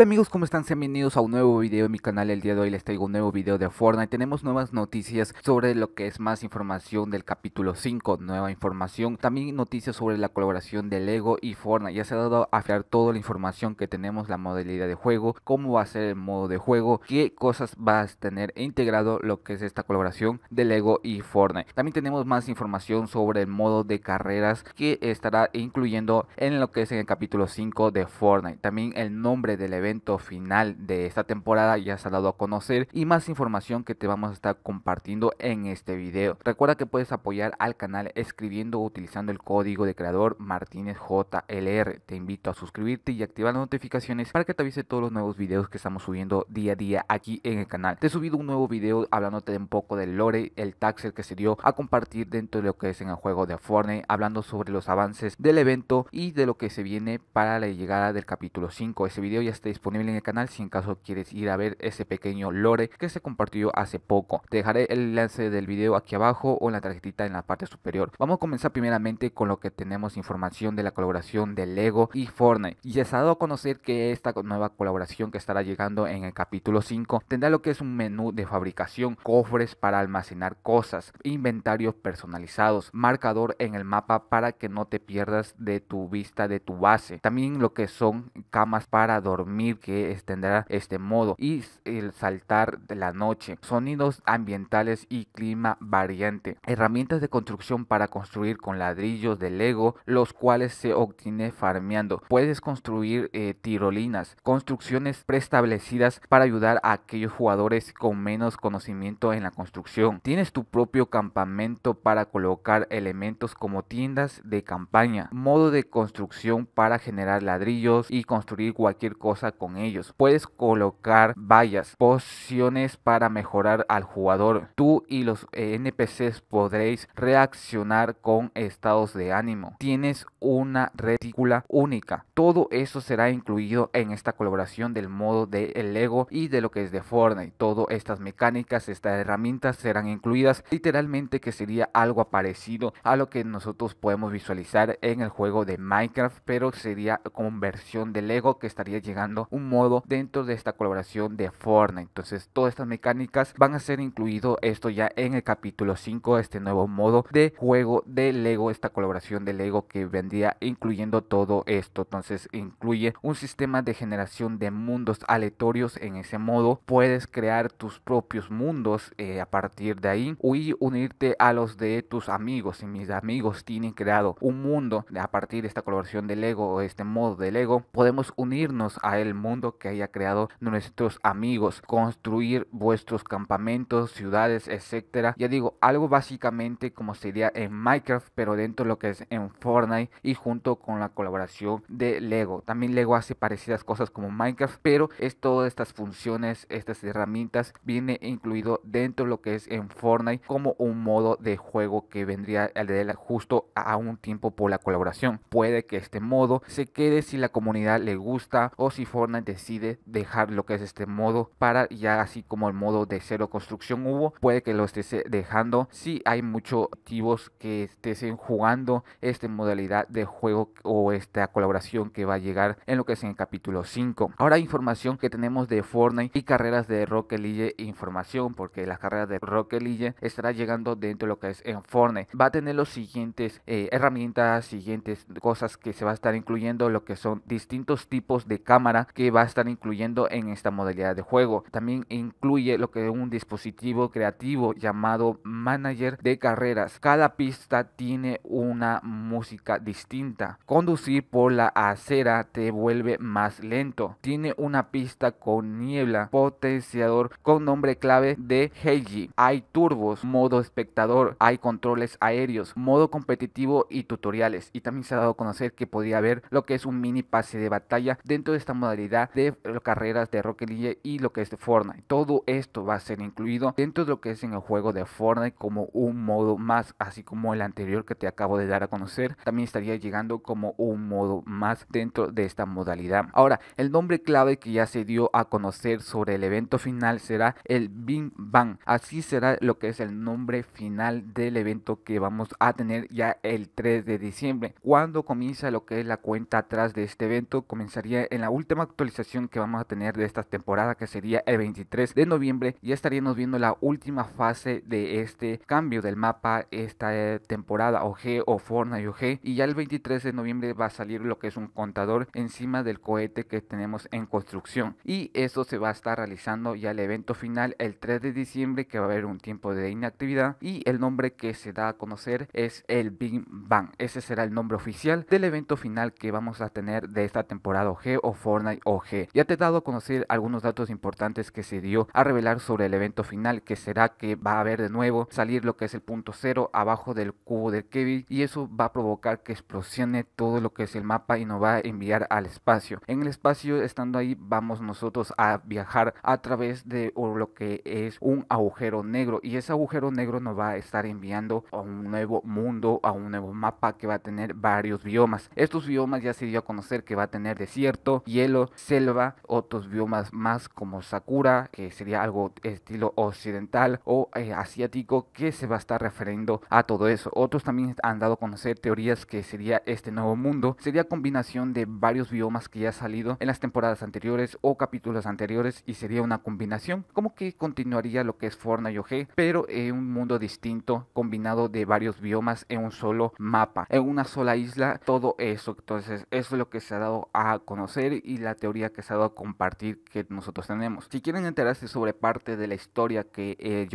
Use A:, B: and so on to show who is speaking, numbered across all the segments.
A: Hola amigos, ¿cómo están? Sean bienvenidos a un nuevo video en mi canal. El día de hoy les traigo un nuevo video de Fortnite. Tenemos nuevas noticias sobre lo que es más información del capítulo 5, nueva información. También noticias sobre la colaboración de Lego y Fortnite. Ya se ha dado a afiar toda la información que tenemos, la modalidad de juego, cómo va a ser el modo de juego, qué cosas vas a tener integrado lo que es esta colaboración de Lego y Fortnite. También tenemos más información sobre el modo de carreras que estará incluyendo en lo que es el capítulo 5 de Fortnite. También el nombre del evento final de esta temporada ya se ha dado a conocer y más información que te vamos a estar compartiendo en este video. Recuerda que puedes apoyar al canal escribiendo o utilizando el código de creador Martínez JLR. Te invito a suscribirte y activar las notificaciones para que te avise todos los nuevos vídeos que estamos subiendo día a día aquí en el canal. Te he subido un nuevo video hablándote un poco del lore, el taxer que se dio a compartir dentro de lo que es en el juego de Fortnite, hablando sobre los avances del evento y de lo que se viene para la llegada del capítulo 5. Ese video ya está disponible disponible en el canal si en caso quieres ir a ver ese pequeño lore que se compartió hace poco. Te dejaré el enlace del vídeo aquí abajo o en la tarjetita en la parte superior. Vamos a comenzar primeramente con lo que tenemos información de la colaboración de Lego y Fortnite. Y ya se ha dado a conocer que esta nueva colaboración que estará llegando en el capítulo 5 tendrá lo que es un menú de fabricación, cofres para almacenar cosas, inventarios personalizados, marcador en el mapa para que no te pierdas de tu vista de tu base. También lo que son camas para dormir que tendrá este modo y el saltar de la noche, sonidos ambientales y clima variante, herramientas de construcción para construir con ladrillos de Lego, los cuales se obtiene farmeando. Puedes construir eh, tirolinas, construcciones preestablecidas para ayudar a aquellos jugadores con menos conocimiento en la construcción. Tienes tu propio campamento para colocar elementos como tiendas de campaña, modo de construcción para generar ladrillos y construir cualquier cosa con ellos. Puedes colocar vallas, pociones para mejorar al jugador. Tú y los NPCs podréis reaccionar con estados de ánimo. Tienes una retícula única. Todo eso será incluido en esta colaboración del modo de Lego y de lo que es de Fortnite. Todas estas mecánicas, estas herramientas serán incluidas literalmente que sería algo parecido a lo que nosotros podemos visualizar en el juego de Minecraft, pero sería como versión de Lego que estaría llegando un modo dentro de esta colaboración de Fortnite. Entonces todas estas mecánicas van a ser incluido esto ya en el capítulo 5, este nuevo modo de juego de Lego, esta colaboración de Lego que vendría incluyendo todo esto. Entonces incluye un sistema de generación de mundos aleatorios en ese modo. Puedes crear tus propios mundos eh, a partir de ahí y unirte a los de tus amigos. si mis amigos tienen creado un mundo a partir de esta colaboración de Lego o este modo de Lego, podemos unirnos a él mundo que haya creado nuestros amigos, construir vuestros campamentos, ciudades, etcétera. Ya digo, algo básicamente como sería en Minecraft, pero dentro lo que es en Fortnite y junto con la colaboración de Lego. También Lego hace parecidas cosas como Minecraft, pero es todas estas funciones, estas herramientas viene incluido dentro lo que es en Fortnite como un modo de juego que vendría al de justo a un tiempo por la colaboración. Puede que este modo se quede si la comunidad le gusta o si Fortnite decide dejar lo que es este modo para ya así como el modo de cero construcción hubo, puede que lo esté eh, dejando si hay muchos activos que estén eh, jugando esta modalidad de juego o esta colaboración que va a llegar en lo que es en el capítulo 5. Ahora información que tenemos de Fortnite y carreras de Rocket League eh, información porque la carrera de Rocket League estará llegando dentro de lo que es en Fortnite. Va a tener los siguientes herramientas, siguientes cosas que se va a estar incluyendo lo que son distintos tipos de cámara que va a estar incluyendo en esta modalidad de juego. También incluye lo que es un dispositivo creativo llamado manager de carreras. Cada pista tiene una música distinta. Conducir por la acera te vuelve más lento. Tiene una pista con niebla, potenciador con nombre clave de Heiji. Hay turbos, modo espectador, hay controles aéreos, modo competitivo y tutoriales. Y también se ha dado a conocer que podría haber lo que es un mini pase de batalla dentro de esta modalidad de eh, carreras de Rocket League y lo que es de Fortnite. Todo esto va a ser incluido dentro de lo que es en el juego de Fortnite como un modo más, así como el anterior que te acabo de dar a conocer, también estaría llegando como un modo más dentro de esta modalidad. Ahora, el nombre clave que ya se dio a conocer sobre el evento final será el Bing Bang. Así será lo que es el nombre final del evento que vamos a tener ya el 3 de diciembre. Cuando comienza lo que es la cuenta atrás de este evento, comenzaría en la última actualización que vamos a tener de esta temporada que sería el 23 de noviembre ya estaríamos viendo la última fase de este cambio del mapa esta eh, temporada OG o Fortnite OG y ya el 23 de noviembre va a salir lo que es un contador encima del cohete que tenemos en construcción y eso se va a estar realizando ya el evento final el 3 de diciembre que va a haber un tiempo de inactividad y el nombre que se da a conocer es el Big Bang ese será el nombre oficial del evento final que vamos a tener de esta temporada OG o Fortnite OG. Ya te he dado a conocer algunos datos importantes que se dio a revelar sobre el evento final, que será que va a haber de nuevo salir lo que es el punto cero abajo del cubo del Kevin y eso va a provocar que explosione todo lo que es el mapa y nos va a enviar al espacio. En el espacio, estando ahí, vamos nosotros a viajar a través de lo que es un agujero negro y ese agujero negro nos va a estar enviando a un nuevo mundo, a un nuevo mapa que va a tener varios biomas. Estos biomas ya se dio a conocer que va a tener desierto, hielo, selva, otros biomas más como Sakura, que sería algo estilo occidental o eh, asiático, que se va a estar refiriendo a todo eso. Otros también han dado a conocer teorías que sería este nuevo mundo, sería combinación de varios biomas que ya ha salido en las temporadas anteriores o capítulos anteriores y sería una combinación, como que continuaría lo que es Forna OG, pero en un mundo distinto combinado de varios biomas en un solo mapa, en una sola isla, todo eso. Entonces, eso es lo que se ha dado a conocer y la la teoría que se ha dado a compartir que nosotros tenemos. Si quieren enterarse sobre parte de la historia que eh,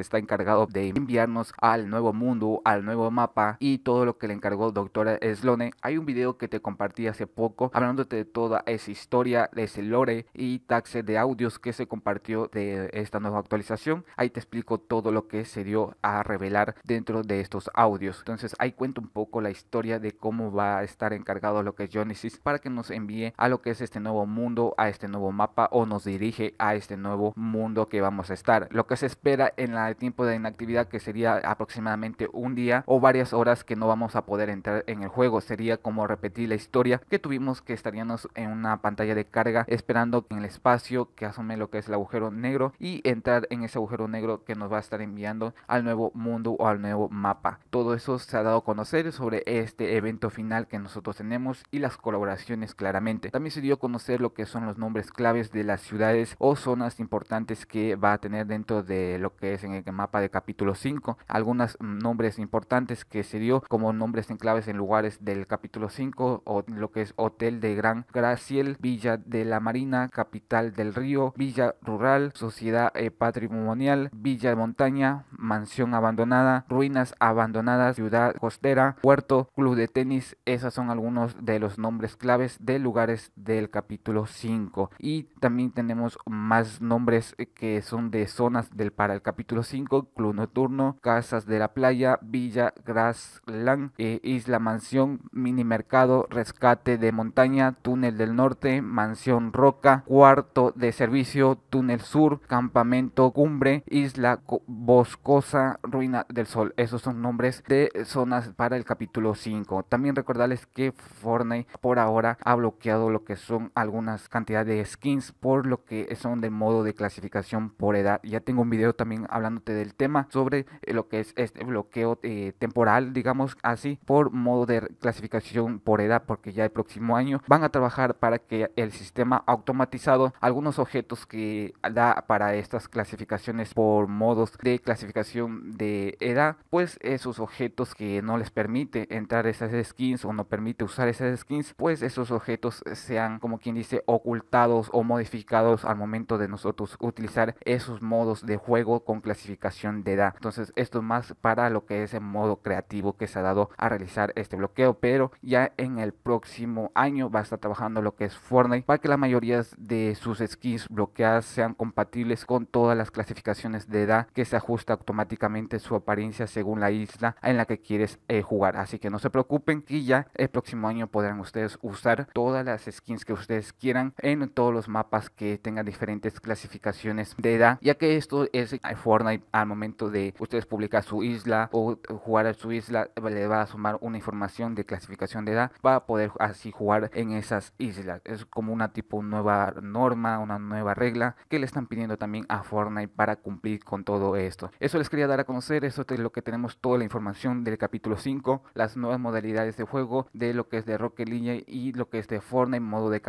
A: está encargado de enviarnos al nuevo mundo, al nuevo mapa y todo lo que le encargó doctora Slone, hay un video que te compartí hace poco hablándote de toda esa historia, de ese lore y taxe de audios que se compartió de esta nueva actualización. Ahí te explico todo lo que se dio a revelar dentro de estos audios. Entonces ahí cuento un poco la historia de cómo va a estar encargado lo que es para que nos envíe a lo que es este este nuevo mundo, a este nuevo mapa o nos dirige a este nuevo mundo que vamos a estar. Lo que se espera en la tiempo de inactividad que sería aproximadamente un día o varias horas que no vamos a poder entrar en el juego. Sería como repetir la historia que tuvimos que estaríamos en una pantalla de carga esperando en el espacio que asume lo que es el agujero negro y entrar en ese agujero negro que nos va a estar enviando al nuevo mundo o al nuevo mapa. Todo eso se ha dado a conocer sobre este evento final que nosotros tenemos y las colaboraciones claramente. También se dio con conocer lo que son los nombres claves de las ciudades o zonas importantes que va a tener dentro de lo que es en el mapa de capítulo 5. Algunos mm, nombres importantes que se dio como nombres en claves en lugares del capítulo 5 o lo que es Hotel de Gran Graciel, Villa de la Marina, Capital del Río, Villa Rural, Sociedad eh, Patrimonial, Villa de Montaña, Mansión Abandonada, Ruinas Abandonadas, Ciudad Costera, Puerto, Club de Tenis. Esas son algunos de los nombres claves de lugares del capítulo capítulo 5. Y también tenemos más nombres eh, que son de zonas del para el capítulo 5, Club Nocturno, Casas de la Playa, Villa Grassland, eh, Isla Mansión, Mini Mercado, Rescate de Montaña, Túnel del Norte, Mansión Roca, Cuarto de Servicio, Túnel Sur, Campamento Cumbre, Isla Boscosa, Ruina del Sol. Esos son nombres de zonas para el capítulo 5. También recordarles que Fortnite por ahora ha bloqueado lo que son algunas cantidades de skins por lo que son de modo de clasificación por edad. Ya tengo un video también hablándote del tema sobre eh, lo que es este bloqueo eh, temporal, digamos así, por modo de clasificación por edad, porque ya el próximo año van a trabajar para que el sistema automatizado algunos objetos que da para estas clasificaciones por modos de clasificación de edad, pues esos objetos que no les permite entrar esas skins o no permite usar esas skins, pues esos objetos sean como quien dice, ocultados o modificados al momento de nosotros utilizar esos modos de juego con clasificación de edad. Entonces, esto es más para lo que es el modo creativo que se ha dado a realizar este bloqueo, pero ya en el próximo año va a estar trabajando lo que es Fortnite para que la mayoría de sus skins bloqueadas sean compatibles con todas las clasificaciones de edad que se ajusta automáticamente su apariencia según la isla en la que quieres eh, jugar. Así que no se preocupen que ya el próximo año podrán ustedes usar todas las skins que ustedes quieran en todos los mapas que tengan diferentes clasificaciones de edad, ya que esto es Fortnite al momento de ustedes publicar su isla o jugar a su isla, le va a sumar una información de clasificación de edad para poder así jugar en esas islas. Es como una tipo nueva norma, una nueva regla que le están pidiendo también a Fortnite para cumplir con todo esto. Eso les quería dar a conocer, eso es lo que tenemos toda la información del capítulo 5, las nuevas modalidades de juego, de lo que es de Rocket League y lo que es de Fortnite modo de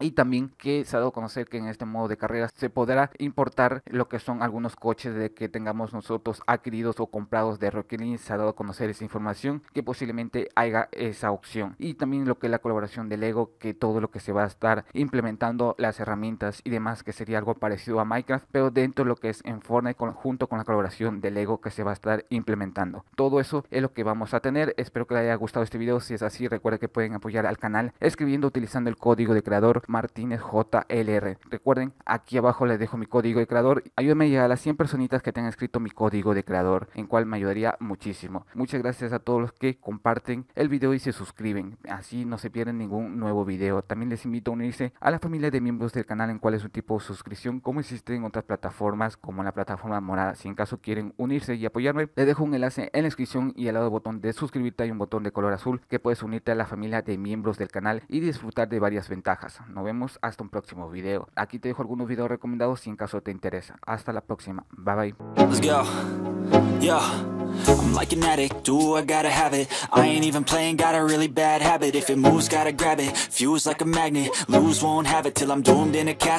A: y también que se ha dado a conocer que en este modo de carreras se podrá importar lo que son algunos coches de que tengamos nosotros adquiridos o comprados de Rocklin. Se ha dado a conocer esa información que posiblemente haya esa opción y también lo que es la colaboración de Lego que todo lo que se va a estar implementando las herramientas y demás que sería algo parecido a Minecraft pero dentro de lo que es en Fortnite con, junto con la colaboración de Lego que se va a estar implementando. Todo eso es lo que vamos a tener. Espero que les haya gustado este video. Si es así, recuerda que pueden apoyar al canal escribiendo utilizando el código de creador Martínez JLR. Recuerden, aquí abajo les dejo mi código de creador. Ayúdenme a llegar a las 100 personitas que tengan escrito mi código de creador, en cual me ayudaría muchísimo. Muchas gracias a todos los que comparten el vídeo y se suscriben. Así no se pierden ningún nuevo vídeo También les invito a unirse a la familia de miembros del canal en cual es un tipo de suscripción como existe en otras plataformas como la plataforma morada. Si en caso quieren unirse y apoyarme, les dejo un enlace en la descripción y al lado del botón de suscribirte hay un botón de color azul que puedes unirte a la familia de miembros del canal y disfrutar de varias ventajas nos vemos hasta un próximo video. Aquí te dejo algunos videos recomendados si en caso te interesa. Hasta la próxima. Bye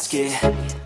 A: bye.